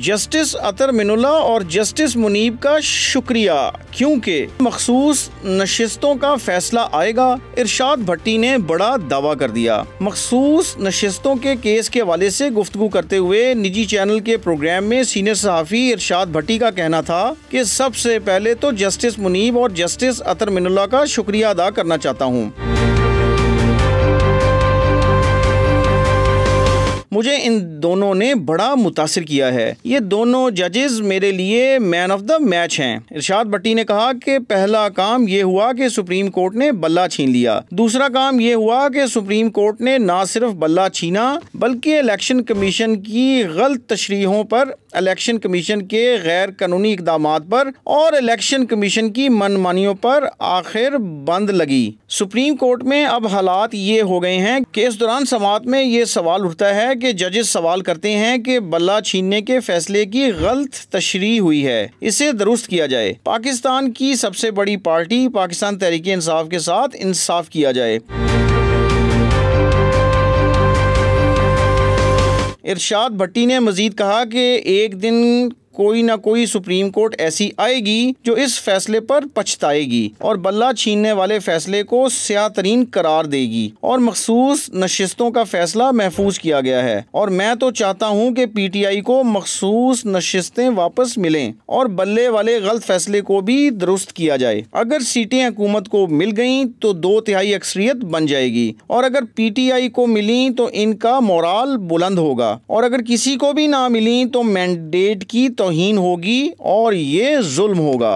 justice अतर मिनुला और justice Munib का शुक्रिया क्योंकि मखसूस नशस्तों का फैसला आएगा इरशाद भट्टी ने बड़ा दावा कर दिया मखसूस नशस्तों के केस के हवाले से गुफ्तु करते हुए निजी चैनल के प्रोग्राम में सीनियर सहाफ़ी इरशाद भट्टी का कहना था कि सबसे पहले तो जस्टिस मुनीब और जस्टिस अतर मिनुला का शुक्रिया अदा करना चाहता हूँ मुझे इन दोनों ने बड़ा मुतासर किया है ये दोनों जजेस मेरे लिए मैन ऑफ द मैच हैं इरशाद भट्टी ने कहा कि पहला काम ये हुआ कि सुप्रीम कोर्ट ने बल्ला छीन लिया दूसरा काम ये हुआ कि सुप्रीम कोर्ट ने ना सिर्फ बल्ला छीना बल्कि इलेक्शन कमीशन की गलत तशरीहों पर इलेक्शन कमीशन के गैर कानूनी इकदाम पर और इलेक्शन कमीशन की मनमानियों पर आखिर बंद लगी सुप्रीम कोर्ट में अब हालात ये हो गए हैं कि इस दौरान समात में ये सवाल उठता है के जजेस सवाल करते हैं कि बल्ला छीनने के फैसले की गलत तशरी हुई है इसे दुरुस्त किया जाए पाकिस्तान की सबसे बड़ी पार्टी पाकिस्तान तहरीक इंसाफ के साथ इंसाफ किया जाए इरशाद भट्टी ने मजीद कहा कि एक दिन कोई ना कोई सुप्रीम कोर्ट ऐसी आएगी जो इस फैसले पर पछताएगी और बल्ला छीनने वाले फैसले को स्या तरीन करार देगी और मखसूस नशस्तों का फैसला महफूज किया गया है और मैं तो चाहता हूँ कि पी टी आई को मखसूस नशस्तें वापस मिलें और बल्ले वाले गलत फैसले को भी दुरुस्त किया जाए अगर सीटें हुकूमत को मिल गई तो दो तिहाई अक्सरियत बन जाएगी और अगर पी टी आई को मिली तो इनका मोराल बुलंद होगा और अगर किसी को भी ना मिली तो मैंडेट की तोहन होगी और ये जुल्म होगा